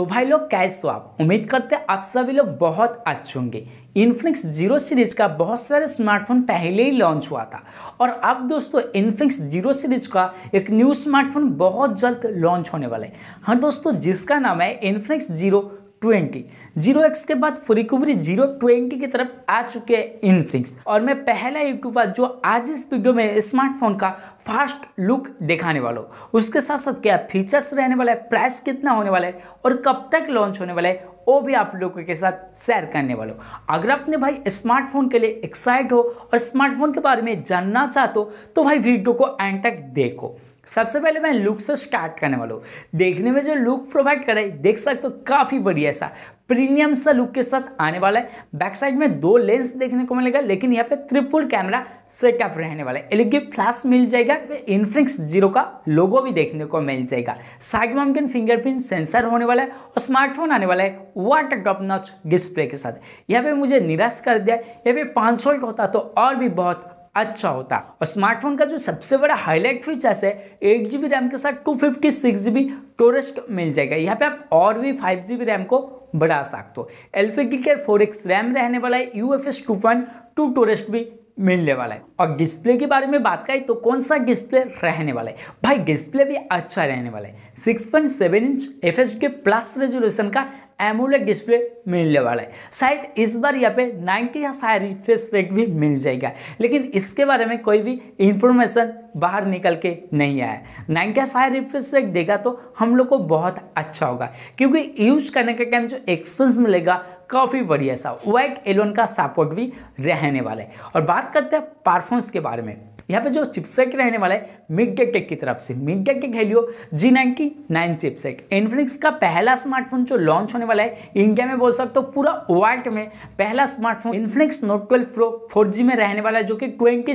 तो भाई लोग कैसे हो आप उम्मीद करते हैं आप सभी लोग बहुत अच्छे होंगे इन्फिनिक्स जीरो सीरीज का बहुत सारे स्मार्टफोन पहले ही लॉन्च हुआ था और अब दोस्तों इन्फिनिक्स जीरो सीरीज का एक न्यू स्मार्टफोन बहुत जल्द लॉन्च होने वाला है हाँ दोस्तों जिसका नाम है Infinix zero twenty zero X के बाद रिकवरी जीरो ट्वेंटी की तरफ आ चुके हैं इन और मैं पहला यूट्यूबर जो आज इस वीडियो में स्मार्टफोन का फास्ट लुक दिखाने वाला हूँ उसके साथ साथ क्या फीचर्स रहने वाला है प्राइस कितना होने वाला है और कब तक लॉन्च होने वाला है वो भी आप लोगों के साथ शेयर करने वाला हो अगर आपने भाई स्मार्टफोन के लिए एक्साइट हो और स्मार्टफोन के बारे में जानना चाहते हो तो भाई वीडियो को एंड तक देखो सबसे पहले मैं लुक से स्टार्ट करने वाला हूँ देखने में जो लुक प्रोवाइड है देख सकते हो काफ़ी बढ़िया सा प्रीमियम सा लुक के साथ आने वाला है बैक साइड में दो लेंस देखने को मिलेगा लेकिन यहाँ पे त्रिपुल कैमरा सेटअप रहने वाला है एलिगे फ्लैश मिल जाएगा इनफ्लिक्स जीरो का लोगो भी देखने को मिल जाएगा साइड फिंगरप्रिंट सेंसर होने वाला है और स्मार्टफोन आने वाला है वाटर टॉप नच डिस्प्ले के साथ यहाँ पे मुझे निराश कर दिया यहाँ पे पाँच का होता तो और भी बहुत अच्छा होता और स्मार्टफोन का जो सबसे बड़ा हाईलाइट फीचर्स है एट जी बी रैम के साथ two fifty six G B storage मिल जाएगा यहाँ पे आप और भी फाइव जी बी रैम को बढ़ा सकते हो एल के फोर एक्स रैम रहने वाला है U F S two point two storage भी मिलने वाला है और डिस्प्ले के बारे में बात करें तो कौन सा डिस्प्ले रहने वाला है भाई डिस्प्ले भी अच्छा रहने वाला है six point seven inch F के प्लस रेजोल्यूशन का एमोलेड डिस्प्ले मिलने वाला है शायद इस बार यहाँ पे 90 या शायद रिफ्रेश रेट भी मिल जाएगा लेकिन इसके बारे में कोई भी इंफॉर्मेशन बाहर निकल के नहीं आया नाइन्टी हायर रिफ्रेश रेट देगा तो हम लोग को बहुत अच्छा होगा क्योंकि यूज करने के टाइम जो एक्सपेंस मिलेगा काफ़ी बढ़िया सा वैक एलोन का सपोर्ट भी रहने वाला है और बात करते हैं परफ्यूम्स के बारे में यहाँ पे जो चिपसेक रहने वाला है मिडिया टेक की तरफ से MediaTek Helio G ninety nine chipset Infinix का पहला स्मार्टफोन जो लॉन्च होने वाला है इंडिया में बोल सकते हो पूरा वर्ल्ड में पहला smartphone Infinix Note twelve Pro four में रहने वाला है जो कि ट्वेंटी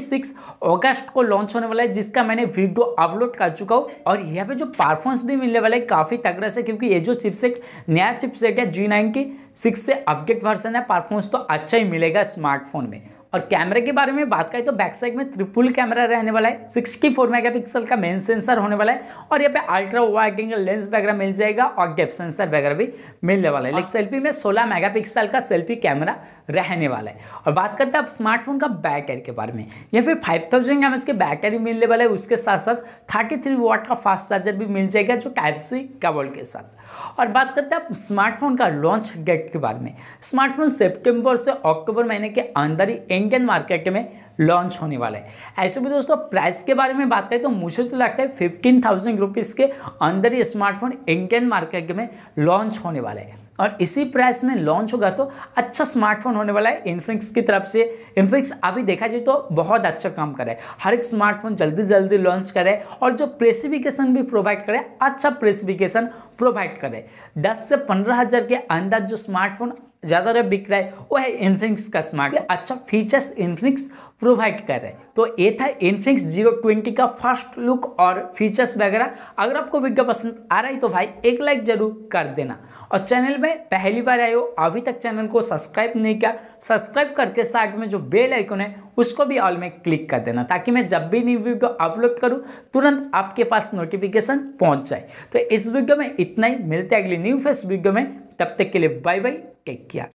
अगस्त को लॉन्च होने वाला है जिसका मैंने वीडियो अपलोड कर चुका हूँ और यहाँ पे जो परफॉर्मेंस भी मिलने वाला है काफ़ी तगड़ा से क्योंकि ये जो चिपसेट नया चिपसेट है जी नाइनटी सिक्स से अपडेट वर्सन है परफॉर्मेंस तो अच्छा ही मिलेगा स्मार्टफोन में और कैमरे के बारे में बात करें तो बैक साइड में त्रिपुल कैमरा रहने वाला है सिक्सटी फोर मेगापिक्सल का मेन सेंसर होने वाला है और यहाँ पे अल्ट्रा वाइड एंगल लेंस वगैरह मिल जाएगा और डेप सेंसर वगैरह भी मिलने वाला है लेकिन सेल्फी में सोलह मेगापिक्सल का सेल्फी कैमरा रहने वाला है और बात करते हैं आप स्मार्टफोन का बैटरी के बारे में या फिर फाइव थाउजेंड एम की बैटरी मिलने वाला है उसके साथ साथ थर्टी थ्री वाट का फास्ट चार्जर भी मिल जाएगा जो टाइप सी कबल के साथ और बात करते हैं आप स्मार्टफोन का लॉन्च डेट के बारे में स्मार्टफोन सेप्टेम्बर से अक्टूबर महीने के अंदर ही इंडियन मार्केट में लॉन्च होने वाला है ऐसे भी दोस्तों प्राइस के बारे में बात करें तो मुझे तो लगता है फिफ्टीन थाउजेंड रुपीज़ के अंदर ही स्मार्टफोन इंडियन मार्केट में लॉन्च होने वाला है और इसी प्राइस में लॉन्च होगा तो अच्छा स्मार्टफोन होने वाला है इन्फिक्स की तरफ से इन्फ्लिक्स अभी देखा जाए तो बहुत अच्छा काम करे हर एक स्मार्टफोन जल्दी जल्दी लॉन्च करे और जो प्रेसिफिकेशन भी प्रोवाइड करे अच्छा प्रेसिफिकेशन प्रोवाइड करे दस से पंद्रह हज़ार के अंदर जो स्मार्टफोन ज़्यादातर बिक रहा है वो है इन्फ्लिक्स का स्मार्टफोन अच्छा फीचर्स इन्फ्लिक्स प्रोवाइड कर रहे हैं तो ये था इनफिक्स जीरो ट्वेंटी का फर्स्ट लुक और फीचर्स वगैरह अगर आपको वीडियो पसंद आ रहा है तो भाई एक लाइक जरूर कर देना और चैनल में पहली बार आए हो अभी तक चैनल को सब्सक्राइब नहीं किया सब्सक्राइब करके साथ में जो बेल आइकन है उसको भी ऑल में क्लिक कर देना ताकि मैं जब भी न्यू वीडियो अपलोड करूँ तुरंत आपके पास नोटिफिकेशन पहुँच जाए तो इस वीडियो में इतना ही मिलते हैं अगली न्यू फेस्ट वीडियो में तब तक के लिए बाय बाय टेक केयर